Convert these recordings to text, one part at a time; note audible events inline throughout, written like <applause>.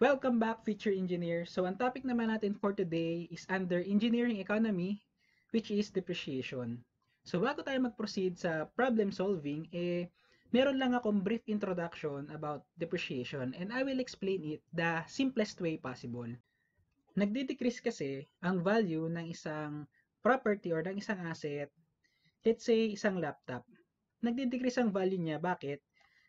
Welcome back, Future Engineer. So, ang topic naman natin for today is under Engineering Economy, which is depreciation. So, bago tayo mag-proceed sa problem solving, eh, meron lang akong brief introduction about depreciation and I will explain it the simplest way possible. Nagde-decrease kasi ang value ng isang property or ng isang asset, let's say isang laptop. Nagde-decrease ang value niya. Bakit?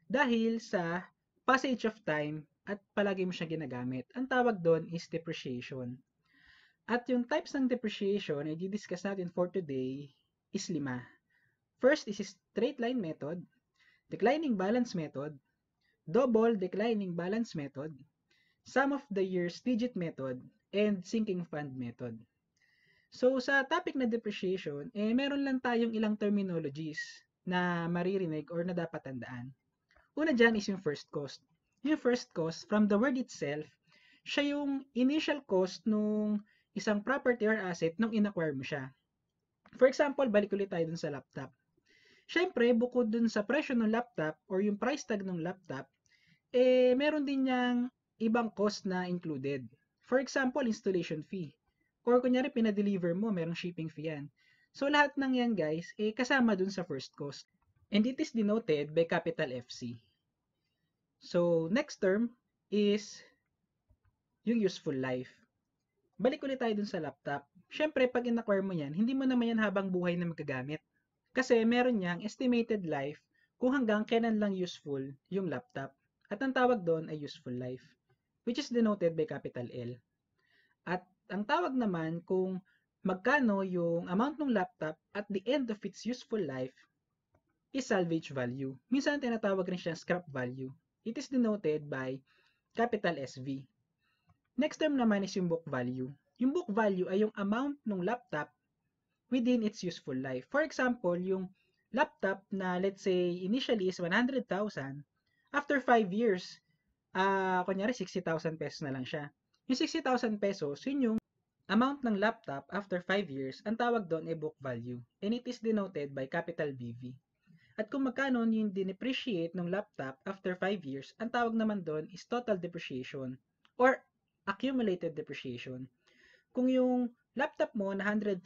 Dahil sa passage of time at palagi mo siya ginagamit. Ang tawag doon is depreciation. At yung types ng depreciation ay didiscuss natin for today is lima. First is straight line method, declining balance method, double declining balance method, sum of the years digit method, and sinking fund method. So sa topic na depreciation, eh meron lang tayong ilang terminologies na maririnig or na dapat tandaan. Una dyan is yung first cost. Yung first cost, from the word itself, siya yung initial cost nung isang property or asset nung inacquire mo siya. For example, balik ulit tayo dun sa laptop. Siyempre, bukod dun sa presyo ng laptop or yung price tag ng laptop, eh meron din niyang ibang cost na included. For example, installation fee. Or kunyari, pinadeliver mo, merong shipping fee yan. So, lahat ng yan guys, eh, kasama dun sa first cost. And it is denoted by capital FC. So, next term is yung useful life. Balik ulit tayo dun sa laptop. Siyempre, pag in-acquire mo yan, hindi mo naman yan habang buhay na magagamit. Kasi meron niyang estimated life kung hanggang kailan lang useful yung laptop. At ang tawag doon ay useful life which is denoted by capital L. At ang tawag naman kung magkano yung amount ng laptop at the end of its useful life is salvage value. Minsan tinatawag rin siyang scrap value. It is denoted by capital SV. Next term naman is yung book value. Yung book value ay yung amount ng laptop within its useful life. For example, yung laptop na let's say initially is 100,000, after 5 years, ah, uh, kunyari 60,000 pesos na lang siya. Yung 60,000 pesos, yun yung amount ng laptop after 5 years, ang tawag doon ay book value, and it is denoted by capital BV. At kung magkano yung depreciate ng laptop after 5 years, ang tawag naman doon is total depreciation or accumulated depreciation. Kung yung laptop mo na 100,000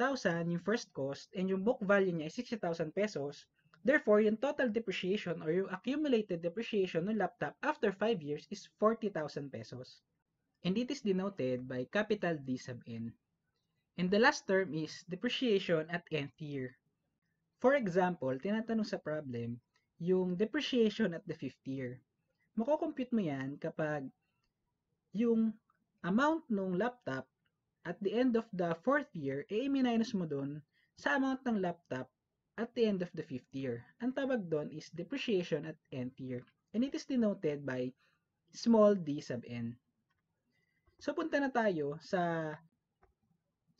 yung first cost and yung book value niya ay 60,000 pesos, Therefore, yung total depreciation or yung accumulated depreciation ng laptop after 5 years is 40,000 pesos. And it is denoted by capital D sub N. And the last term is depreciation at nth year. For example, tinatanong sa problem, yung depreciation at the 5th year. Makocompute mo yan kapag yung amount ng laptop at the end of the 4th year, eh, minus mo dun sa amount ng laptop at the end of the fifth year. Ang tawag doon is depreciation at nth year. And it is denoted by small d sub n. So, punta na tayo sa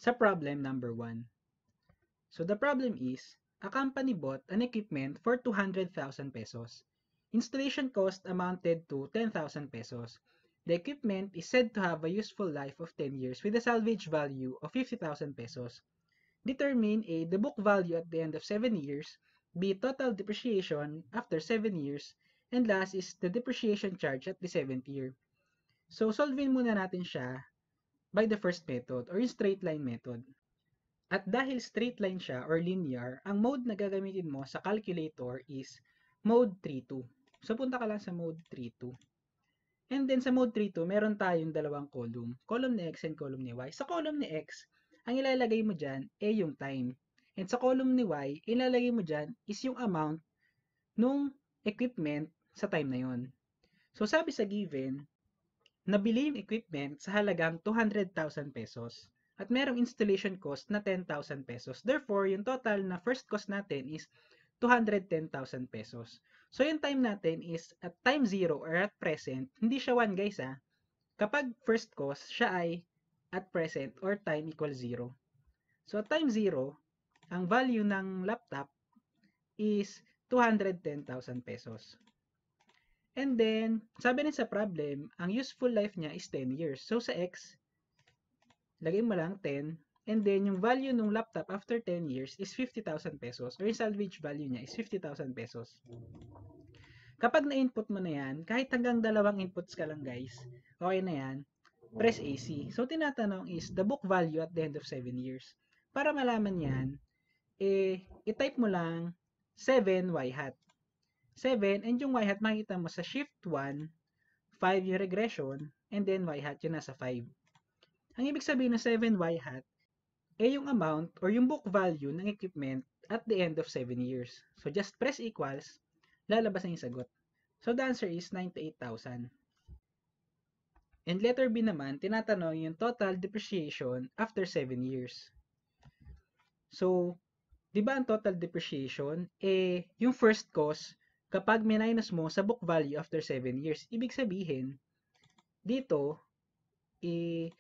sa problem number 1. So, the problem is, a company bought an equipment for 200,000 pesos. Installation cost amounted to 10,000 pesos. The equipment is said to have a useful life of 10 years with a salvage value of 50,000 pesos determine A, the book value at the end of 7 years, B, total depreciation after 7 years, and last is the depreciation charge at the 7th year. So, solvein muna natin siya by the first method or yung straight line method. At dahil straight line siya or linear, ang mode na gagamitin mo sa calculator is mode 32. So, punta ka lang sa mode 32. And then sa mode 32, meron tayong dalawang column. Column ni X and column ni Y. Sa column ni X, ang ilalagay mo dyan ay yung time. And sa column ni Y, ilalagay mo dyan is yung amount nung equipment sa time na yon. So sabi sa given, nabili yung equipment sa halagang 200,000 pesos at merong installation cost na 10,000 pesos. Therefore, yung total na first cost natin is 210,000 pesos. So yung time natin is at time 0 or at present, hindi siya 1 guys ha. Ah. Kapag first cost, siya ay at present or time equals 0. So at time 0, ang value ng laptop is 210,000 pesos. And then, sabi rin sa problem, ang useful life niya is 10 years. So sa x, lagay mo lang 10. And then, yung value ng laptop after 10 years is 50,000 pesos. Or yung salvage value niya is 50,000 pesos. Kapag na-input mo na yan, kahit hanggang dalawang inputs ka lang guys, okay na yan press AC. So, tinatanong is the book value at the end of 7 years. Para malaman hmm. yan, eh, itype mo lang 7 y hat. 7, and yung y hat makita mo sa shift 1, 5 yung regression, and then y hat yung nasa 5. Ang ibig sabihin ng 7 y hat, eh yung amount or yung book value ng equipment at the end of 7 years. So, just press equals, lalabas na yung sagot. So, the answer is 98,000. And letter B naman, tinatanong yung total depreciation after 7 years. So, di ba ang total depreciation? Eh, yung first cost, kapag minus mo sa book value after 7 years, ibig sabihin, dito, eh,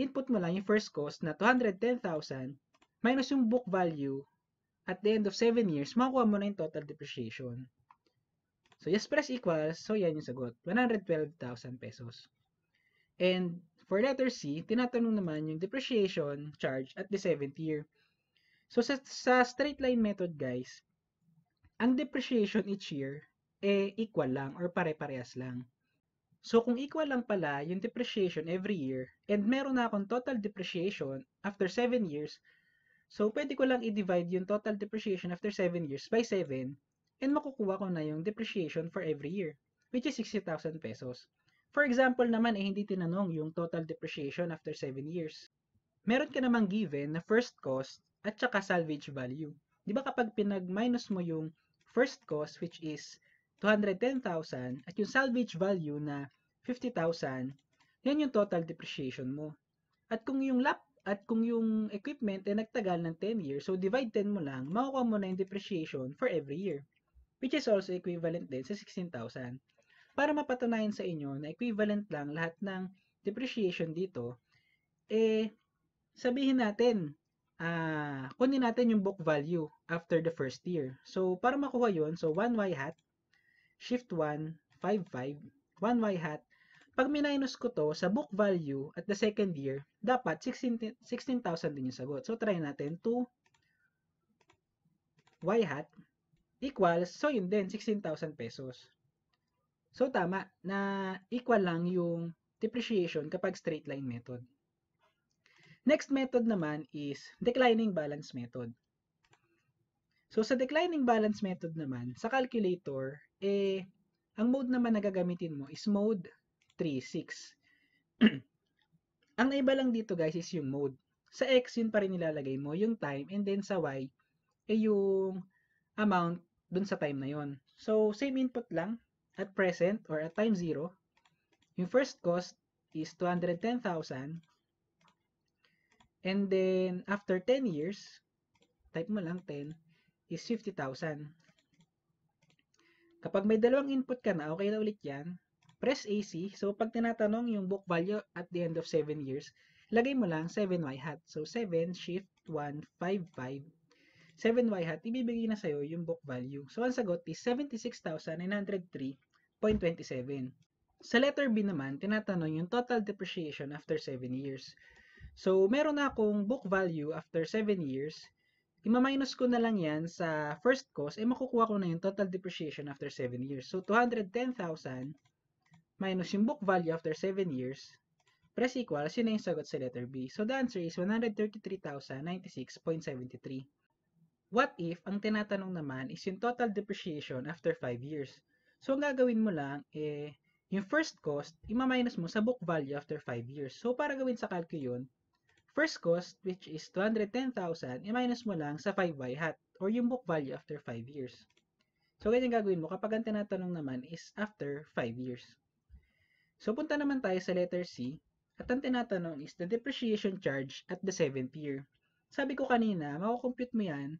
input mo lang yung first cost na 210,000 minus yung book value at the end of 7 years, makukuha mo na yung total depreciation. So, yes press equals, so yan yung sagot, 112,000 pesos. And for letter C, tinatanong naman yung depreciation charge at the 7th year. So sa, sa straight line method guys, ang depreciation each year eh equal lang or pare-parehas lang. So kung equal lang pala yung depreciation every year and meron na akong total depreciation after 7 years, so pwede ko lang i-divide yung total depreciation after 7 years by 7 and makukuha ko na yung depreciation for every year, which is 60,000 pesos. For example naman ay eh, hindi tinanong yung total depreciation after 7 years. Meron ka namang given na first cost at saka salvage value. 'Di ba kapag pinag-minus mo yung first cost which is 210,000 at yung salvage value na 50,000, yan yung total depreciation mo. At kung yung lap at kung yung equipment ay nagtagal ng 10 years, so divide 10 mo lang, makukuha mo na yung depreciation for every year. Which is also equivalent din sa 16,000 para mapatunayan sa inyo na equivalent lang lahat ng depreciation dito, eh, sabihin natin, uh, kunin natin yung book value after the first year. So, para makuha yon so 1y hat, shift 1, 5, 5, 1y hat. Pag minus ko to sa book value at the second year, dapat 16,000 16, din yung sagot. So, try natin 2 y hat equals, so yun din, 16,000 pesos. So tama na equal lang yung depreciation kapag straight line method. Next method naman is declining balance method. So sa declining balance method naman, sa calculator, eh, ang mode naman na gagamitin mo is mode 36. <clears throat> ang iba lang dito guys is yung mode. Sa x, yun pa rin nilalagay mo, yung time, and then sa y, eh yung amount dun sa time na yon. So, same input lang, at present or at time 0, yung first cost is 210,000. And then, after 10 years, type mo lang 10, is 50,000. Kapag may dalawang input ka na, okay na ulit yan. Press AC. So, pag tinatanong yung book value at the end of 7 years, lagay mo lang 7Y hat. So, 7 shift 1, 5, 5, 7y hat, ibibigay na sa'yo yung book value. So, ang sagot is 76,903.27. Sa letter B naman, tinatanong yung total depreciation after 7 years. So, meron na akong book value after 7 years. Ima-minus ko na lang yan sa first cost, eh makukuha ko na yung total depreciation after 7 years. So, 210,000 minus yung book value after 7 years, press equals, yun na yung sagot sa letter B. So, the answer is 133,096.73. What if ang tinatanong naman is yung total depreciation after 5 years? So, ang gagawin mo lang, eh, yung first cost, ima-minus mo sa book value after 5 years. So, para gawin sa calcu yun, first cost, which is 210,000, i-minus mo lang sa 5 by hat, or yung book value after 5 years. So, ganyan gagawin mo kapag ang tinatanong naman is after 5 years. So, punta naman tayo sa letter C, at ang tinatanong is the depreciation charge at the 7th year. Sabi ko kanina, makukompute mo yan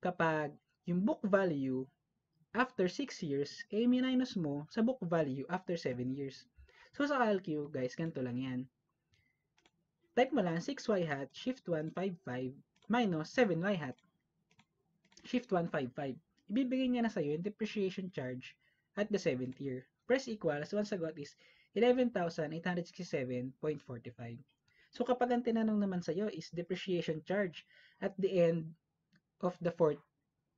kapag yung book value after 6 years, eh, minus mo sa book value after 7 years. So, sa CalQ, guys, ganito lang yan. Type mo lang 6y hat, shift 155, minus 7y hat, shift 155. 5, 5. Ibibigay niya na sa'yo yung depreciation charge at the 7th year. Press equals, so ang sagot is 11,867.45. So, kapag ang tinanong naman sa iyo is depreciation charge at the end of the fourth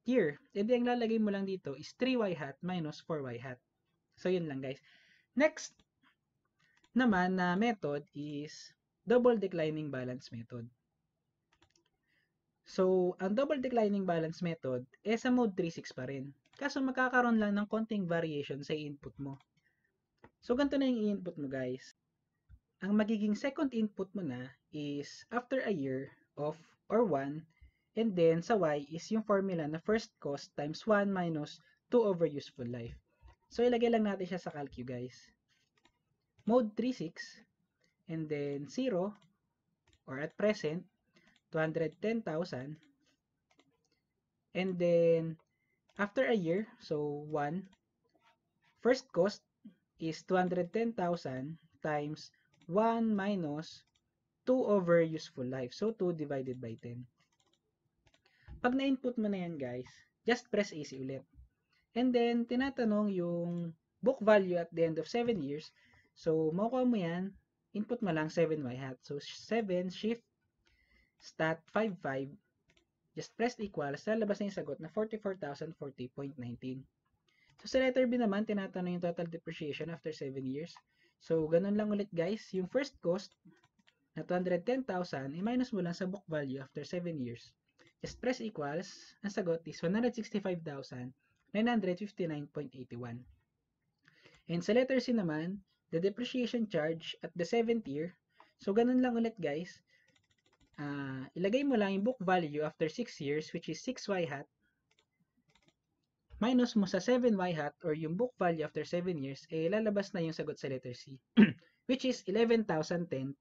year. E di, ang lalagay mo lang dito is 3y hat minus 4y hat. So, yun lang guys. Next naman na method is double declining balance method. So, ang double declining balance method, eh sa mode 3.6 pa rin. Kaso magkakaroon lang ng konting variation sa input mo. So, ganito na yung input mo guys. Ang magiging second input mo na is after a year of or 1 And then, sa y is yung formula na first cost times 1 minus 2 over useful life. So, ilagay lang natin siya sa calc, you guys. Mode 36 and then 0 or at present 210,000 and then after a year, so 1, first cost is 210,000 times 1 minus 2 over useful life. So, 2 divided by 10. Pag na-input mo na yan guys, just press AC ulit. And then, tinatanong yung book value at the end of 7 years. So, makukuha mo yan, input mo lang 7y hat. So, 7 shift stat 55 just press equals, lalabas na yung sagot na 44,040.19. So, sa letter B naman, tinatanong yung total depreciation after 7 years. So, ganun lang ulit guys. Yung first cost na 210,000, i-minus mo lang sa book value after 7 years is equals, ang sagot is 165,959.81. And sa letter C naman, the depreciation charge at the 7th year, so ganun lang ulit guys, uh, ilagay mo lang yung book value after 6 years which is 6y hat minus mo sa 7y hat or yung book value after 7 years, eh lalabas na yung sagot sa letter C <clears throat> which is 11,010.05.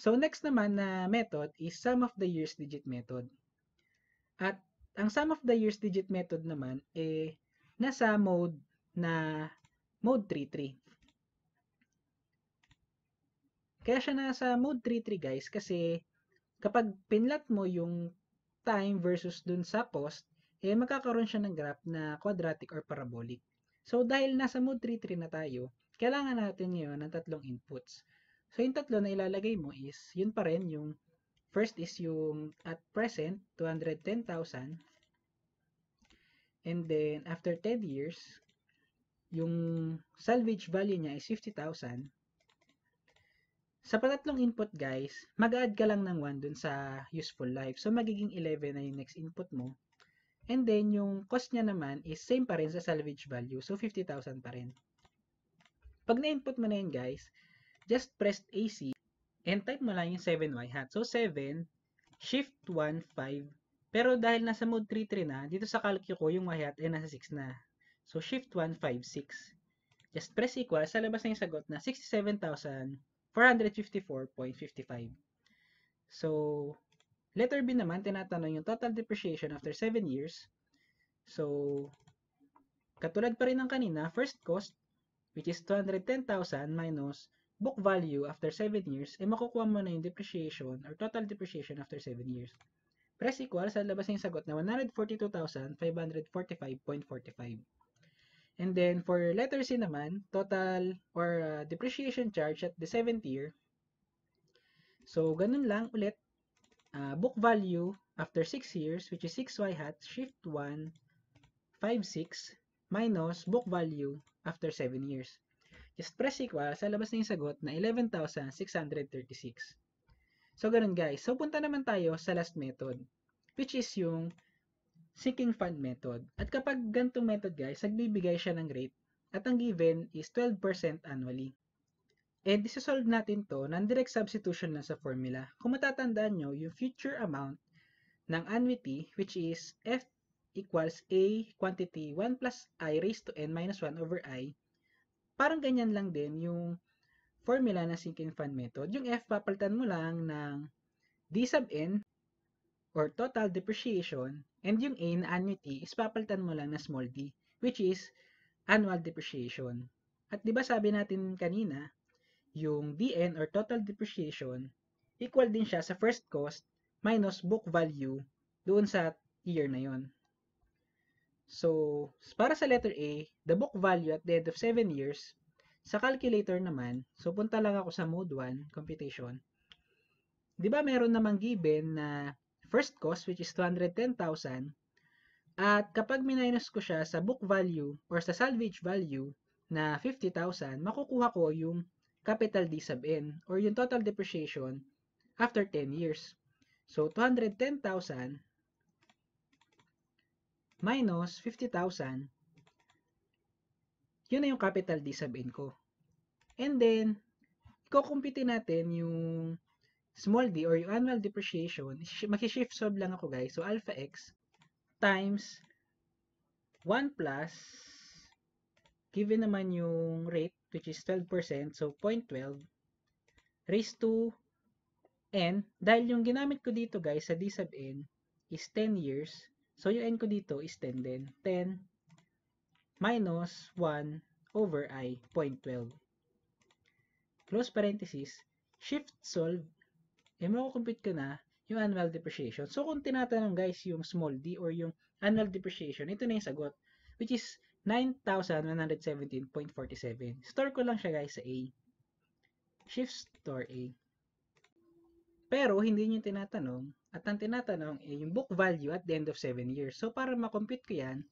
So next naman na method is sum of the years digit method. At ang sum of the years digit method naman eh nasa mode na mode 33. Kaya siya nasa mode 33 guys kasi kapag pinlat mo yung time versus dun sa post, eh magkakaroon siya ng graph na quadratic or parabolic. So dahil nasa mode 33 na tayo, kailangan natin ngayon ng tatlong inputs. So, yung tatlo na ilalagay mo is, yun pa rin yung, first is yung at present, 210,000. And then, after 10 years, yung salvage value niya is 50,000. Sa patatlong input, guys, mag-add ka lang ng 1 dun sa useful life. So, magiging 11 na yung next input mo. And then, yung cost niya naman is same pa rin sa salvage value. So, 50,000 pa rin. Pag na-input mo na yun, guys, just press AC and type mo lang yung 7y hat. So 7, shift 1, 5. Pero dahil nasa mode 3-3 na, dito sa calculator ko yung y hat ay eh, nasa 6 na. So shift 1, 5, 6. Just press equal, sa labas na yung sagot na 67,454.55. So, letter B naman, tinatanong yung total depreciation after 7 years. So, katulad pa rin ng kanina, first cost, which is 210,000 minus book value after 7 years, eh makukuha mo na yung depreciation or total depreciation after 7 years. Press equal, sa labas na yung sagot na 142,545.45. And then, for letter C naman, total or uh, depreciation charge at the 7th year. So, ganun lang ulit. Uh, book value after 6 years, which is 6y hat, shift 1, 5, 6, minus book value after 7 years is press equal sa labas na yung sagot na 11,636. So, ganun guys. So, punta naman tayo sa last method, which is yung sinking fund method. At kapag ganitong method guys, nagbibigay siya ng rate at ang given is 12% annually. And isosolve natin to ng direct substitution lang sa formula. Kung matatandaan nyo, yung future amount ng annuity, which is F equals A quantity 1 plus I raised to N minus 1 over I, Parang ganyan lang din yung formula ng sinking fund method. Yung F papalitan mo lang ng D sub N or total depreciation and yung A na annuity is papalitan mo lang na small d which is annual depreciation. At 'di ba sabi natin kanina, yung DN or total depreciation equal din siya sa first cost minus book value doon sa year na yon. So, para sa letter A, the book value at the end of 7 years, sa calculator naman, so punta lang ako sa mode 1, computation. 'Di ba meron namang given na first cost which is 210,000 at kapag minus ko siya sa book value or sa salvage value na 50,000, makukuha ko yung capital D sub N or yung total depreciation after 10 years. So 210,000 minus 50,000, yun na yung capital D sub N ko. And then, kukumpute natin yung small d or yung annual depreciation. mag-shift solve lang ako guys. So, alpha x times 1 plus given naman yung rate which is 12%, so 0.12 raised to n dahil yung ginamit ko dito guys sa d sub n is 10 years So, yung n ko dito is 10 din. 10 minus 1 over i, 0.12. Close parenthesis, shift solve, eh, makukompute ko na yung annual depreciation. So, kung tinatanong guys yung small d or yung annual depreciation, ito na yung sagot, which is 9,117.47. Store ko lang siya guys sa A. Shift store A. Pero, hindi niyo tinatanong at ang tinatanong ay eh, yung book value at the end of 7 years. So para makompute ko yan,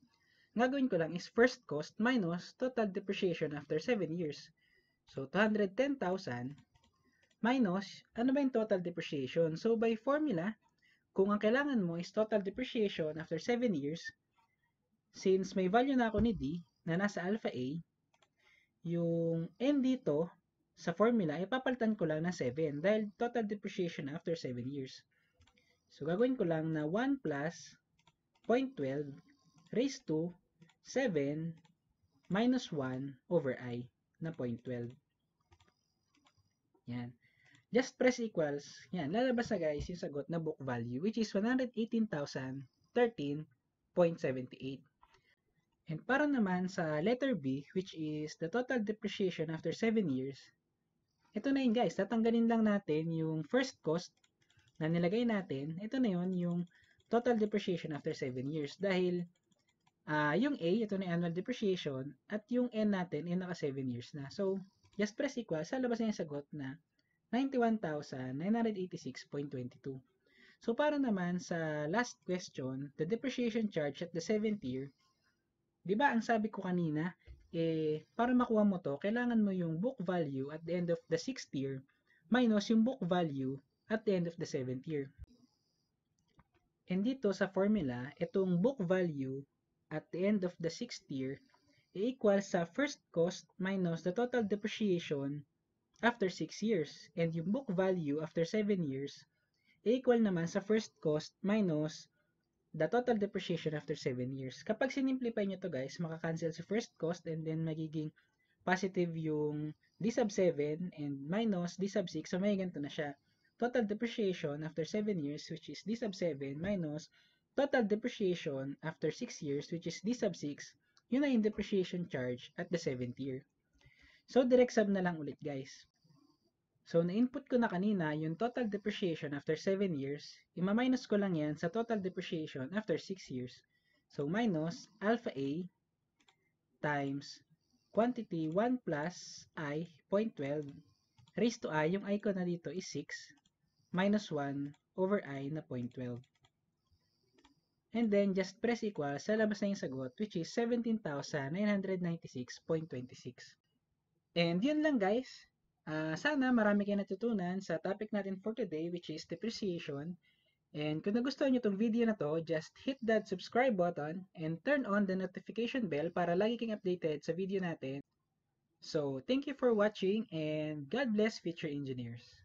gagawin ko lang is first cost minus total depreciation after 7 years. So 210,000 minus, ano ba yung total depreciation? So by formula, kung ang kailangan mo is total depreciation after 7 years, since may value na ako ni D na nasa alpha A, yung N dito sa formula, ipapalitan ko lang ng 7 dahil total depreciation after 7 years. So, gagawin ko lang na 1 plus 0.12 raised to 7 minus 1 over i na 0.12. Yan. Just press equals. Yan. Lalabas na guys yung sagot na book value which is 118,013.78. And para naman sa letter B which is the total depreciation after 7 years, ito na yun guys. Tatanggalin lang natin yung first cost na nilagay natin, ito na yon yung total depreciation after 7 years. Dahil uh, yung A, ito na annual depreciation, at yung N natin, yun eh, naka 7 years na. So, just press equal, sa labas niya yung sagot na 91,986.22. So, para naman sa last question, the depreciation charge at the 7th year, di ba ang sabi ko kanina, eh, para makuha mo to, kailangan mo yung book value at the end of the 6th year minus yung book value at the end of the 7th year. And dito sa formula, itong book value at the end of the 6th year e equal sa first cost minus the total depreciation after 6 years. And yung book value after 7 years e equal naman sa first cost minus the total depreciation after 7 years. Kapag sinimplify nyo to guys, makakancel si first cost and then magiging positive yung D sub 7 and minus D sub 6. So may ganito na siya total depreciation after 7 years, which is D sub 7, minus total depreciation after 6 years, which is D sub 6, yun ay yung depreciation charge at the 7th year. So, direct sub na lang ulit guys. So, na-input ko na kanina yung total depreciation after 7 years. Ima-minus ko lang yan sa total depreciation after 6 years. So, minus alpha A times quantity 1 plus i, 0.12, raised to i, yung i ko na dito is 6, minus 1 over i na 0.12. And then, just press equal, sa labas na yung sagot, which is 17,996.26. And yun lang guys. Uh, sana marami kayo natutunan sa topic natin for today, which is depreciation. And kung nagustuhan nyo tong video na to, just hit that subscribe button and turn on the notification bell para lagi kang updated sa video natin. So, thank you for watching and God bless future engineers.